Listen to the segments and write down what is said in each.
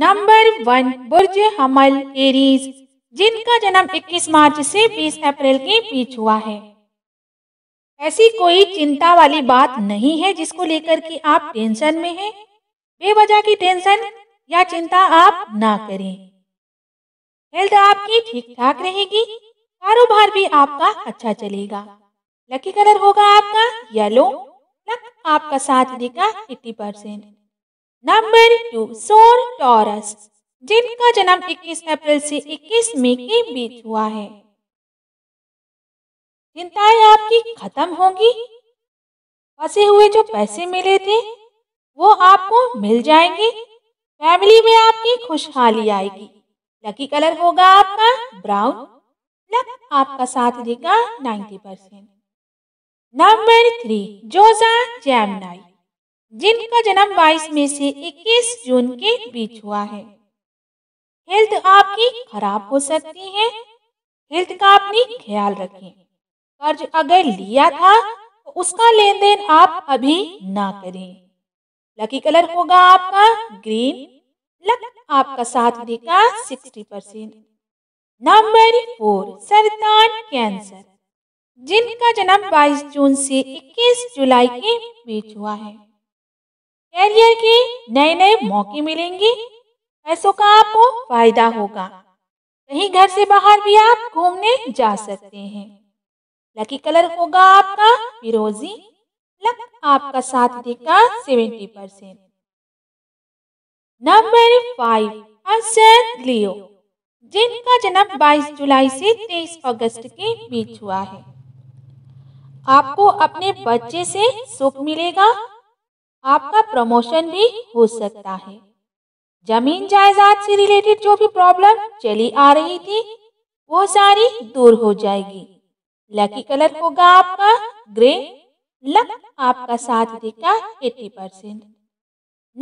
number one बुर्ज हमल Aries जिनका जन्म 21 मार्च से 20 अप्रैल के बीच हुआ है ऐसी कोई चिंता वाली बात नहीं है जिसको लेकर कि आप टेंशन में हैं बेवजह की टेंशन या चिंता आप ना करें हेल्थ आपकी ठीक ठाक रहेगी कारोबार भी आपका अच्छा चलेगा लकी कलर होगा आपका येलो लक आपका साथ देगा 80 परसेंट नंबर टू सोर टॉरस जिनका जन्म 21 अप्रैल से 21 मई के बीच हुआ है चिंताएं आपकी खत्म होंगी फंसे हुए जो पैसे मिले थे वो आपको मिल जाएंगे फैमिली में आपकी खुशहाली आएगी लकी कलर होगा आपका ब्राउन लक आपका साथ देगा 90 परसेंट नंबर थ्री जोजा जैमनाई जिनका जन्म 22 में से 21 जून के बीच हुआ है हेल्थ आपकी खराब हो सकती है हेल्थ का अपनी ख्याल रखें कर्ज अगर लिया था तो उसका लेन देन आप अभी ना करें लकी कलर होगा आपका ग्रीन लक आपका साथ देगा सिक्सटी परसेंट नंबर फोर सरतान कैंसर जिनका जन्म 22 जून से 21 जुलाई के बीच हुआ है करियर के नए नए मौके मिलेंगे पैसों का आपको फायदा होगा कहीं घर से बाहर भी आप घूमने जा सकते हैं लकी कलर होगा आपका फिरोजी लक आपका साथ देगा सेवेंटी परसेंट नंबर फाइव असर लियो जिनका जन्म 22 जुलाई से 23 अगस्त के बीच हुआ है आपको अपने बच्चे से सुख मिलेगा आपका प्रमोशन भी हो सकता है जमीन जायदाद से रिलेटेड जो भी प्रॉब्लम चली आ रही थी वो सारी दूर हो जाएगी लकी कलर होगा आपका ग्रे लक आपका साथ देगा एटी परसेंट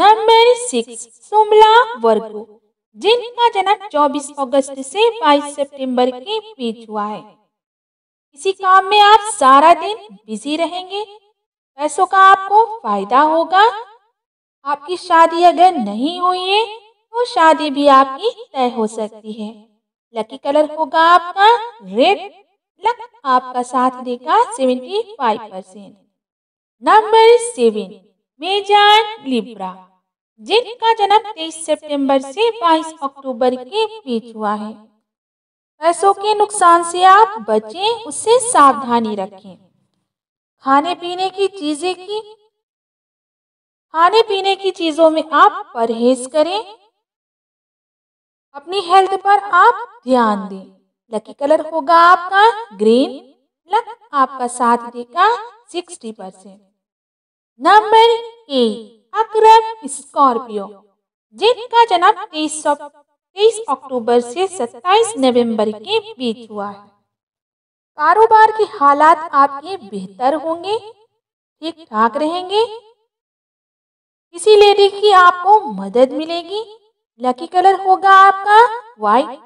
नंबर सिक्स सोमला वर्गो जिनका जन्म 24 अगस्त से 22 सितंबर के बीच हुआ है इसी काम में आप सारा दिन बिजी रहेंगे पैसों का आपको फायदा होगा आपकी शादी अगर नहीं हुई है तो शादी भी आपकी तय हो सकती है लकी कलर होगा आपका रेड लक आपका साथ देगा seventy five percent number seven मेजान लिब्रा जिनका जन्म तेईस सितंबर से बाईस अक्टूबर के बीच हुआ है पैसों के नुकसान से आप बचें उससे सावधानी रखें खाने पीने की चीजें की खाने पीने की चीजों में आप परहेज करें अपनी हेल्थ पर आप ध्यान दें लकी कलर होगा आपका ग्रीन लक आपका साथ देगा सिक्सटी परसेंट नंबर ए अक्रम स्कॉर्पियो जिनका जन्म तेईस तेईस अक्टूबर से सत्ताईस नवंबर के बीच हुआ है कारोबार के हालात आपके बेहतर होंगे ठीक ठाक रहेंगे किसी लेडी की आपको मदद मिलेगी लकी कलर होगा आपका व्हाइट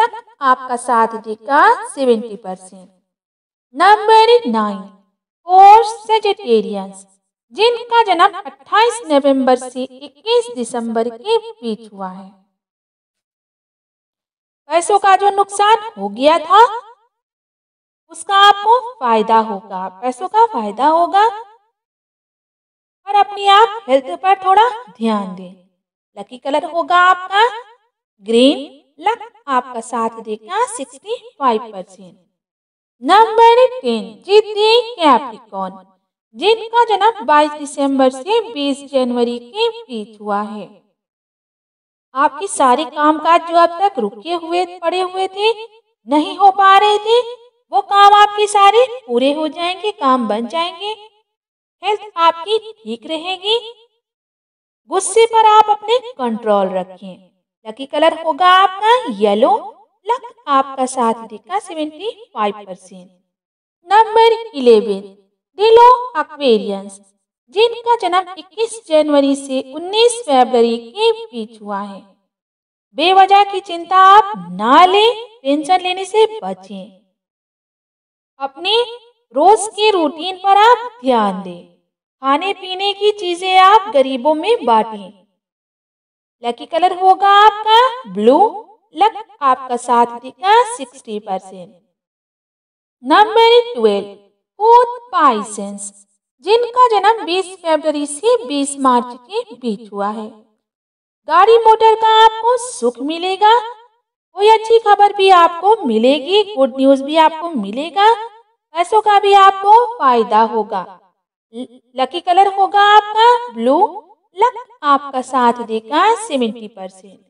लक आपका साथ देगा सेवेंटी परसेंट नंबर नाइन और सेजिटेरियंस जिनका जन्म 28 नवंबर से 21 दिसंबर के बीच हुआ है पैसों का जो नुकसान हो गया था उसका आपको फायदा होगा पैसों का फायदा होगा और अपनी आप हेल्थ पर थोड़ा ध्यान दें लकी कलर होगा आपका ग्रीन लक आपका साथ देगा sixty five percent number ten जीती कैप्रिकॉन जिनका जन्म 22 दिसंबर से 20 जनवरी के बीच हुआ है आपकी सारी कामकाज जो अब तक रुके हुए पड़े हुए थे नहीं हो पा रहे थे वो काम आपके सारे पूरे हो जाएंगे काम बन जाएंगे हेल्थ आपकी ठीक रहेगी गुस्से पर आप अपने कंट्रोल रखें लकी कलर होगा आपका येलो लक आपका साथ देगा seventy five percent number eleven डेलो अक्वेरियंस जिनका जन्म 21 जनवरी से 19 फरवरी के बीच हुआ है बेवजह की चिंता आप ना लें टेंशन लेने से बचें अपनी रोज की रूटीन पर आप ध्यान दें खाने पीने की चीजें आप गरीबों में बांटें लकी कलर होगा आपका ब्लू लक आपका साथ देगा सिक्सटी परसेंट नंबर ट्वेल्व जिनका जन्म 20 फरवरी से 20 मार्च के बीच हुआ है गाड़ी मोटर का आपको सुख मिलेगा कोई अच्छी खबर भी आपको मिलेगी गुड न्यूज भी आपको मिलेगा पैसों का भी आपको फायदा होगा लकी कलर होगा आपका ब्लू लक आपका साथ देगा सेवेंटी परसेंट